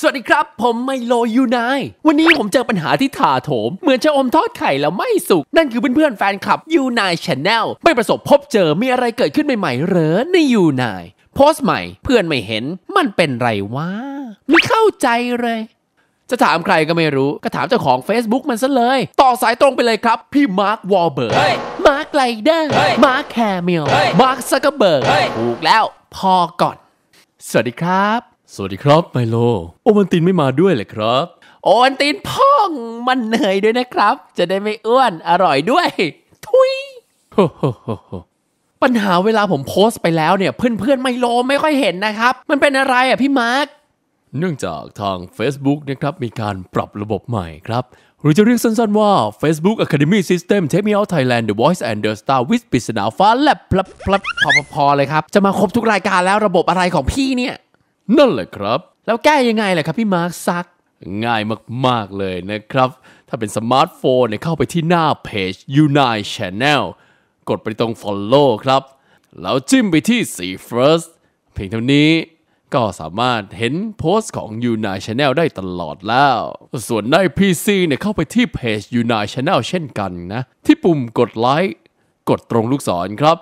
สวัสดีครับ ผมไมโลยูไนวันนี้ผมเจอปัญหาที่ถาโถม เหมือนจะอมทอดไข่แล้วไม่สุก นั่นคือเพื่อนๆแฟนคลับยูไนชาแนลไม่ประสบพบเจอมีอะไรเกิดขึ้นใหม่ๆเหรอในยูไนโพสต์ใหม่เพื่อนไม่เห็นมันเป็นไรวะไม่เข้าใจเลย จะถามใครก็ไม่รู้ ก็ถามเจ้าของ Facebook มันซะเลย ต่อสายตรงไปเลยครับ พี่มาร์ควอลเบิร์กมาร์คไลเดอร์มาร์คแคมิลมาร์คซักเกอร์เบิร์กถูกแล้ว พอก่อน สวัสดีครับสวัสดีครับไมโลโอวันตินไม่มาด้วยเลยครับ โอวันตินพ่องมันเหนื่อยด้วยนะครับ จะได้ไม่อ้วนอร่อยด้วยทุยฮฮฮปัญหาเวลาผมโพสต์ไปแล้วเนี่ย เพื่อนๆไมโลไม่ค่อยเห็นนะครับ มันเป็นอะไรอ่ะพี่มาร์กเนื่องจากทาง Facebook นะครับมีการปรับระบบใหม่ครับ หรือจะเรียกสั้นๆว่า Facebook Academy System Take Me Out Thailand The Voice and the Star with ปิศนาฟ้าและพลับพลับพอๆเลยครับจะมาครบทุกรายการแล้วระบบอะไรของพี่เนี่ยนั่นแหละครับ แล้วแก้ยังไงล่ะครับพี่มาร์คซัก ง่ายมากๆเลยนะครับ ถ้าเป็นสมาร์ทโฟนเนี่ยเข้าไปที่หน้าเพจ Unite Channel กดไปตรง Follow ครับ แล้วจิ้มไปที่สีเฟิร์สเพียงเท่านี้ก็สามารถเห็นโพสต์ของ Unite Channel ได้ตลอดแล้ว ส่วนใน PC เนี่ยเข้าไปที่เพจ Unite Channel เช่นกันนะ ที่ปุ่มกดไลค์กดตรงลูกศรครับ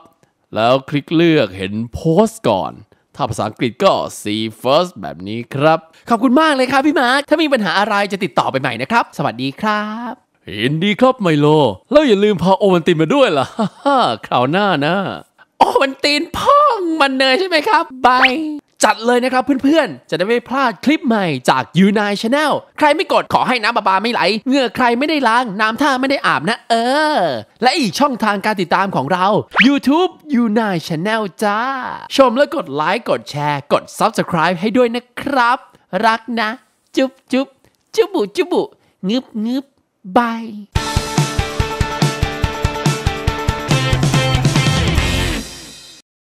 แล้วคลิกเลือกเห็นโพสต์ก่อนถ้าภาษาอังกฤษก็ see first แบบนี้ครับ ขอบคุณมากเลยครับพี่มาร์ค ถ้ามีปัญหาอะไรจะติดต่อไปใหม่นะครับ สวัสดีครับ เห็นดีครับ ไมโล แล้วอย่าลืมพาโอวันตินมาด้วยล่ะฮ่าคราวหน้านะ โอวันตินพ่องมันเนยใช่ไหมครับ บายัดเลยนะครับเพื่อนๆ จะได้ไม่พลาดคลิปใหม่จากยูนายชาแนลใครไม่กดขอให้น้ำบาบาไม่ไหล เหงื่อใครไม่ได้ล้าง น้ำท่าไม่ได้อาบนะเออ และอีกช่องทางการติดตามของเรา YouTube ยูนายชาแนลจ้า ชมแล้วกดไลค์ กดแชร์ กด Subscribe ให้ด้วยนะครับ รักนะ จุ๊บจุ๊บจุบุจุบุงึบงึบบาย